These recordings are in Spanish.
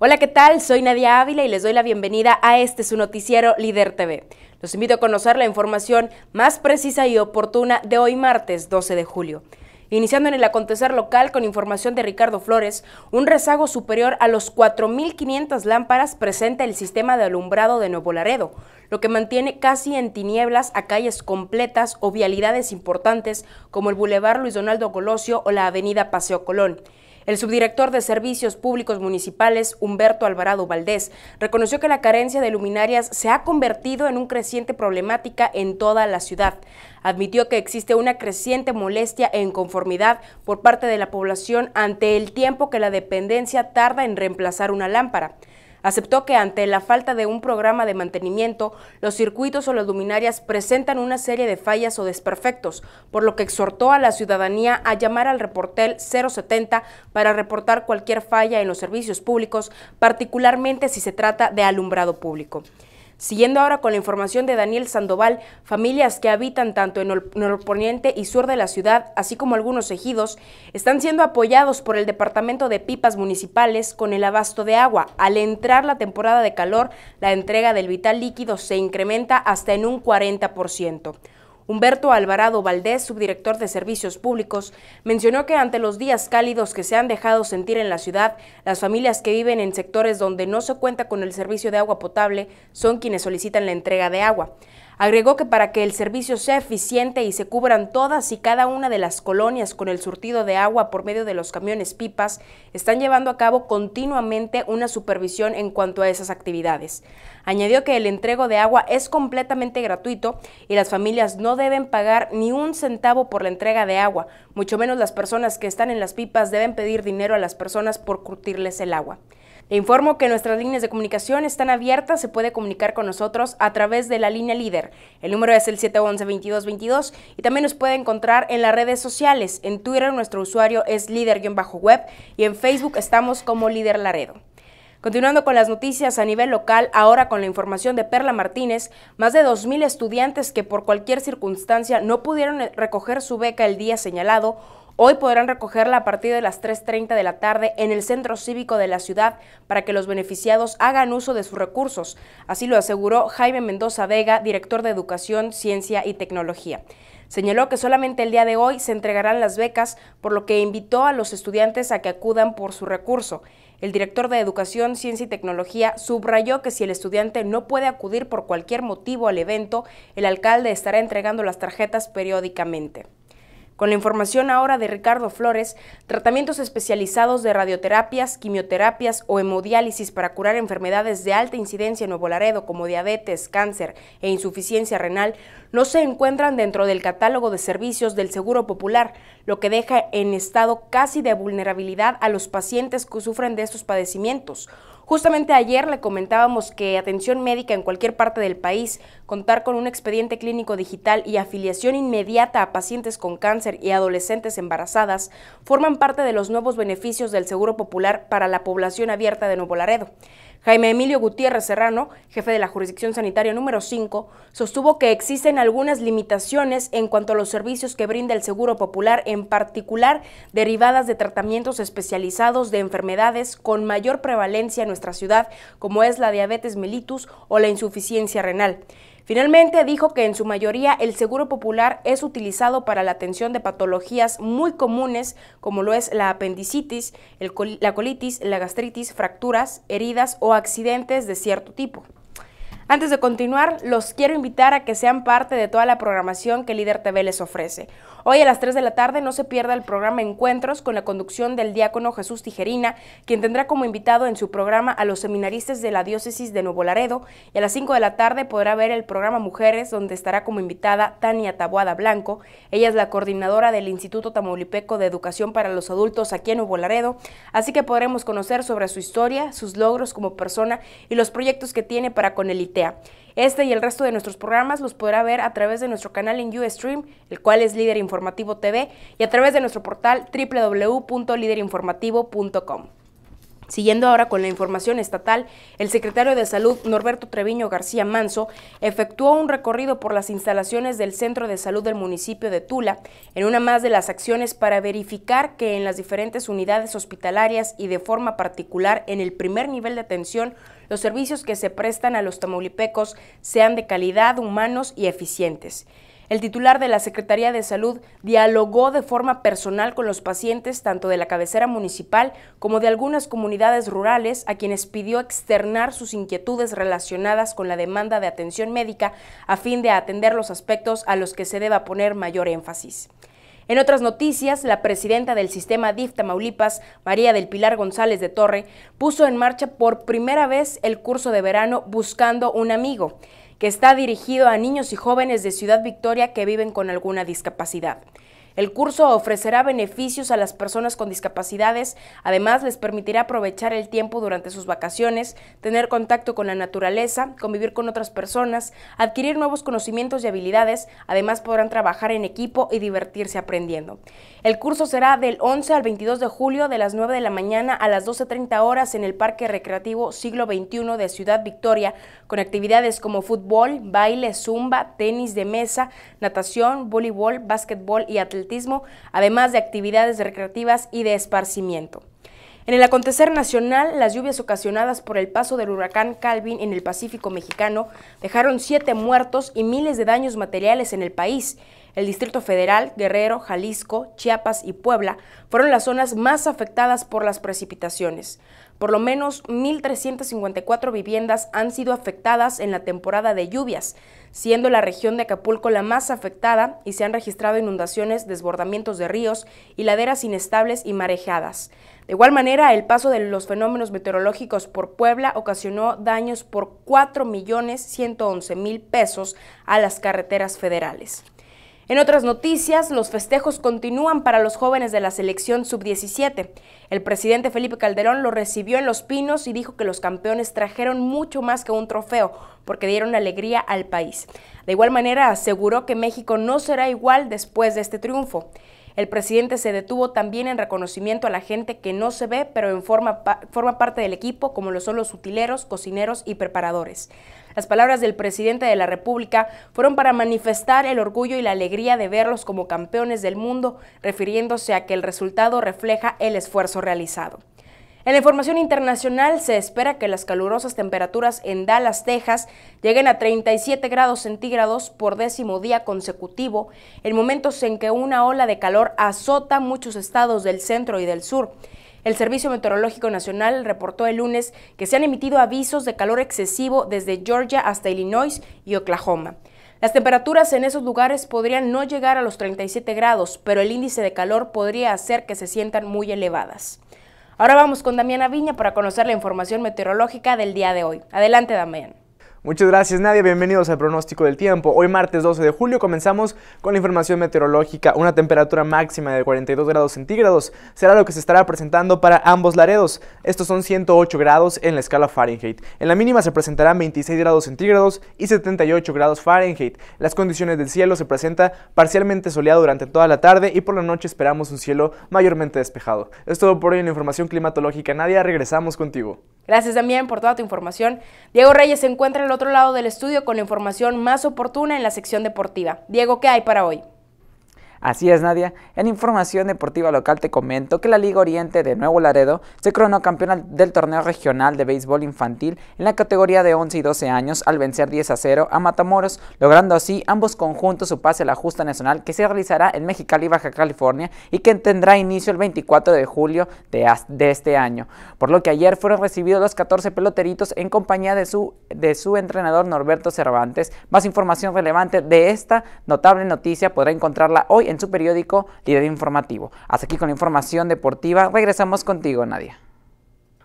Hola, ¿qué tal? Soy Nadia Ávila y les doy la bienvenida a este su noticiero Líder TV. Los invito a conocer la información más precisa y oportuna de hoy martes 12 de julio. Iniciando en el acontecer local con información de Ricardo Flores, un rezago superior a los 4.500 lámparas presenta el sistema de alumbrado de Nuevo Laredo, lo que mantiene casi en tinieblas a calles completas o vialidades importantes como el Boulevard Luis Donaldo Colosio o la Avenida Paseo Colón. El subdirector de Servicios Públicos Municipales, Humberto Alvarado Valdés, reconoció que la carencia de luminarias se ha convertido en un creciente problemática en toda la ciudad. Admitió que existe una creciente molestia e inconformidad por parte de la población ante el tiempo que la dependencia tarda en reemplazar una lámpara. Aceptó que ante la falta de un programa de mantenimiento, los circuitos o las luminarias presentan una serie de fallas o desperfectos, por lo que exhortó a la ciudadanía a llamar al reportel 070 para reportar cualquier falla en los servicios públicos, particularmente si se trata de alumbrado público. Siguiendo ahora con la información de Daniel Sandoval, familias que habitan tanto en el norponiente y sur de la ciudad, así como algunos ejidos, están siendo apoyados por el Departamento de Pipas Municipales con el abasto de agua. Al entrar la temporada de calor, la entrega del vital líquido se incrementa hasta en un 40%. Humberto Alvarado Valdés, subdirector de Servicios Públicos, mencionó que ante los días cálidos que se han dejado sentir en la ciudad, las familias que viven en sectores donde no se cuenta con el servicio de agua potable son quienes solicitan la entrega de agua. Agregó que para que el servicio sea eficiente y se cubran todas y cada una de las colonias con el surtido de agua por medio de los camiones pipas, están llevando a cabo continuamente una supervisión en cuanto a esas actividades. Añadió que el entrego de agua es completamente gratuito y las familias no deben pagar ni un centavo por la entrega de agua, mucho menos las personas que están en las pipas deben pedir dinero a las personas por curtirles el agua. Le informo que nuestras líneas de comunicación están abiertas, se puede comunicar con nosotros a través de la línea líder. El número es el 711-2222 y también nos puede encontrar en las redes sociales. En Twitter nuestro usuario es líder-web y en Facebook estamos como líder Laredo. Continuando con las noticias a nivel local, ahora con la información de Perla Martínez, más de 2.000 estudiantes que por cualquier circunstancia no pudieron recoger su beca el día señalado Hoy podrán recogerla a partir de las 3.30 de la tarde en el Centro Cívico de la ciudad para que los beneficiados hagan uso de sus recursos. Así lo aseguró Jaime Mendoza Vega, director de Educación, Ciencia y Tecnología. Señaló que solamente el día de hoy se entregarán las becas, por lo que invitó a los estudiantes a que acudan por su recurso. El director de Educación, Ciencia y Tecnología subrayó que si el estudiante no puede acudir por cualquier motivo al evento, el alcalde estará entregando las tarjetas periódicamente. Con la información ahora de Ricardo Flores, tratamientos especializados de radioterapias, quimioterapias o hemodiálisis para curar enfermedades de alta incidencia en Nuevo como diabetes, cáncer e insuficiencia renal no se encuentran dentro del catálogo de servicios del Seguro Popular, lo que deja en estado casi de vulnerabilidad a los pacientes que sufren de estos padecimientos. Justamente ayer le comentábamos que atención médica en cualquier parte del país, contar con un expediente clínico digital y afiliación inmediata a pacientes con cáncer y adolescentes embarazadas forman parte de los nuevos beneficios del Seguro Popular para la población abierta de Nuevo Laredo. Jaime Emilio Gutiérrez Serrano, jefe de la jurisdicción sanitaria número 5, sostuvo que existen algunas limitaciones en cuanto a los servicios que brinda el Seguro Popular, en particular derivadas de tratamientos especializados de enfermedades con mayor prevalencia en nuestra ciudad, como es la diabetes mellitus o la insuficiencia renal. Finalmente dijo que en su mayoría el seguro popular es utilizado para la atención de patologías muy comunes como lo es la apendicitis, la colitis, la gastritis, fracturas, heridas o accidentes de cierto tipo. Antes de continuar, los quiero invitar a que sean parte de toda la programación que Líder TV les ofrece. Hoy a las 3 de la tarde no se pierda el programa Encuentros con la conducción del diácono Jesús Tijerina, quien tendrá como invitado en su programa a los seminaristas de la diócesis de Nuevo Laredo. Y a las 5 de la tarde podrá ver el programa Mujeres, donde estará como invitada Tania Tabuada Blanco. Ella es la coordinadora del Instituto Tamaulipeco de Educación para los Adultos aquí en Nuevo Laredo, así que podremos conocer sobre su historia, sus logros como persona y los proyectos que tiene para con el ITEA. Este y el resto de nuestros programas los podrá ver a través de nuestro canal en Ustream, el cual es Líder Informativo TV, y a través de nuestro portal www.liderinformativo.com. Siguiendo ahora con la información estatal, el secretario de Salud Norberto Treviño García Manso efectuó un recorrido por las instalaciones del Centro de Salud del municipio de Tula en una más de las acciones para verificar que en las diferentes unidades hospitalarias y de forma particular en el primer nivel de atención, los servicios que se prestan a los tamaulipecos sean de calidad, humanos y eficientes. El titular de la Secretaría de Salud dialogó de forma personal con los pacientes tanto de la cabecera municipal como de algunas comunidades rurales a quienes pidió externar sus inquietudes relacionadas con la demanda de atención médica a fin de atender los aspectos a los que se deba poner mayor énfasis. En otras noticias, la presidenta del sistema DIF Tamaulipas, María del Pilar González de Torre, puso en marcha por primera vez el curso de verano Buscando un amigo que está dirigido a niños y jóvenes de Ciudad Victoria que viven con alguna discapacidad. El curso ofrecerá beneficios a las personas con discapacidades, además les permitirá aprovechar el tiempo durante sus vacaciones, tener contacto con la naturaleza, convivir con otras personas, adquirir nuevos conocimientos y habilidades, además podrán trabajar en equipo y divertirse aprendiendo. El curso será del 11 al 22 de julio de las 9 de la mañana a las 12.30 horas en el Parque Recreativo Siglo XXI de Ciudad Victoria, con actividades como fútbol, baile, zumba, tenis de mesa, natación, voleibol, básquetbol y atletismo además de actividades recreativas y de esparcimiento. En el acontecer nacional, las lluvias ocasionadas por el paso del huracán Calvin en el Pacífico mexicano dejaron siete muertos y miles de daños materiales en el país. El Distrito Federal, Guerrero, Jalisco, Chiapas y Puebla fueron las zonas más afectadas por las precipitaciones. Por lo menos 1.354 viviendas han sido afectadas en la temporada de lluvias, siendo la región de Acapulco la más afectada y se han registrado inundaciones, desbordamientos de ríos y laderas inestables y marejadas. De igual manera, el paso de los fenómenos meteorológicos por Puebla ocasionó daños por 4.111.000 pesos a las carreteras federales. En otras noticias, los festejos continúan para los jóvenes de la selección sub-17. El presidente Felipe Calderón lo recibió en Los Pinos y dijo que los campeones trajeron mucho más que un trofeo, porque dieron alegría al país. De igual manera, aseguró que México no será igual después de este triunfo. El presidente se detuvo también en reconocimiento a la gente que no se ve, pero en forma, forma parte del equipo, como lo son los utileros, cocineros y preparadores. Las palabras del presidente de la República fueron para manifestar el orgullo y la alegría de verlos como campeones del mundo, refiriéndose a que el resultado refleja el esfuerzo realizado. En la información internacional se espera que las calurosas temperaturas en Dallas, Texas, lleguen a 37 grados centígrados por décimo día consecutivo, en momentos en que una ola de calor azota muchos estados del centro y del sur. El Servicio Meteorológico Nacional reportó el lunes que se han emitido avisos de calor excesivo desde Georgia hasta Illinois y Oklahoma. Las temperaturas en esos lugares podrían no llegar a los 37 grados, pero el índice de calor podría hacer que se sientan muy elevadas. Ahora vamos con Damiana Viña para conocer la información meteorológica del día de hoy. Adelante, Damián. Muchas gracias Nadia, bienvenidos al pronóstico del tiempo. Hoy martes 12 de julio comenzamos con la información meteorológica. Una temperatura máxima de 42 grados centígrados será lo que se estará presentando para ambos laredos. Estos son 108 grados en la escala Fahrenheit. En la mínima se presentarán 26 grados centígrados y 78 grados Fahrenheit. Las condiciones del cielo se presenta parcialmente soleado durante toda la tarde y por la noche esperamos un cielo mayormente despejado. Es todo por hoy en la información climatológica. Nadia, regresamos contigo. Gracias también por toda tu información. Diego Reyes se encuentra en otro lado del estudio con la información más oportuna en la sección deportiva. Diego, ¿qué hay para hoy? Así es, Nadia. En información deportiva local te comento que la Liga Oriente de Nuevo Laredo se coronó campeona del torneo regional de béisbol infantil en la categoría de 11 y 12 años al vencer 10 a 0 a Matamoros, logrando así ambos conjuntos su pase a la justa nacional que se realizará en Mexicali, Baja California y que tendrá inicio el 24 de julio de, este año. Por lo que ayer fueron recibidos los 14 peloteritos en compañía de su, de su entrenador Norberto Cervantes. Más información relevante de esta notable noticia podrá encontrarla hoy en su periódico Líder Informativo. Hasta aquí con la información deportiva. Regresamos contigo, Nadia.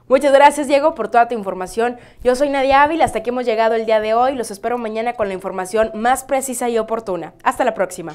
Muchas gracias Diego por toda tu información. Yo soy Nadia Ávila, hasta aquí hemos llegado el día de hoy. Los espero mañana con la información más precisa y oportuna. Hasta la próxima.